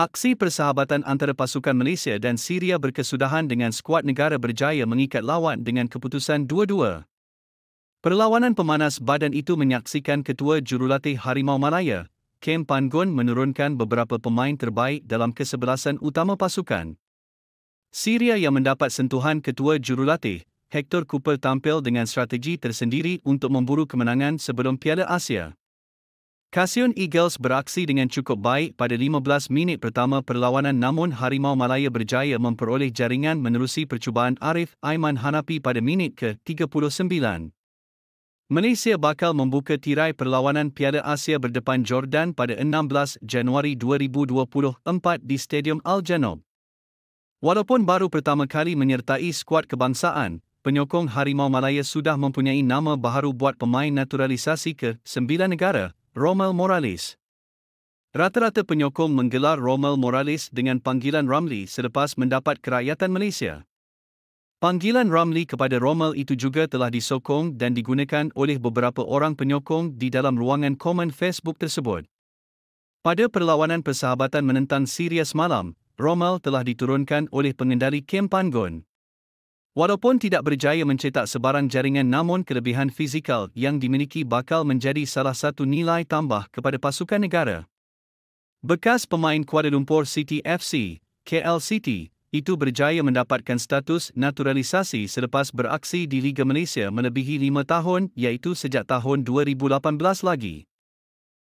Aksi persahabatan antara pasukan Malaysia dan Syria berkesudahan dengan skuad negara berjaya mengikat lawan dengan keputusan dua-dua. Perlawanan pemanas badan itu menyaksikan Ketua Jurulatih Harimau Malaya, Kem Panggon menurunkan beberapa pemain terbaik dalam kesebelasan utama pasukan. Syria yang mendapat sentuhan Ketua Jurulatih, Hector Cooper tampil dengan strategi tersendiri untuk memburu kemenangan sebelum Piala Asia. Kasyon Eagles beraksi dengan cukup baik pada 15 minit pertama perlawanan namun Harimau Malaya berjaya memperoleh jaringan menerusi percubaan Arif Aiman Hanapi pada minit ke-39. Malaysia bakal membuka tirai perlawanan Piala Asia berdepan Jordan pada 16 Januari 2024 di Stadium Al Janob. Walaupun baru pertama kali menyertai skuad kebangsaan, penyokong Harimau Malaya sudah mempunyai nama baharu buat pemain naturalisasi ke sembilan negara Romel Morales Rata-rata penyokong menggelar Romel Morales dengan panggilan Ramli selepas mendapat kerakyatan Malaysia. Panggilan Ramli kepada Romel itu juga telah disokong dan digunakan oleh beberapa orang penyokong di dalam ruangan komen Facebook tersebut. Pada perlawanan persahabatan menentang Syria semalam, Romel telah diturunkan oleh pengendali Kem Pangon. Walaupun tidak berjaya mencetak sebarang jaringan namun kelebihan fizikal yang dimiliki bakal menjadi salah satu nilai tambah kepada pasukan negara. Bekas pemain Kuala Lumpur City FC, KL City, itu berjaya mendapatkan status naturalisasi selepas beraksi di Liga Malaysia melebihi lima tahun iaitu sejak tahun 2018 lagi.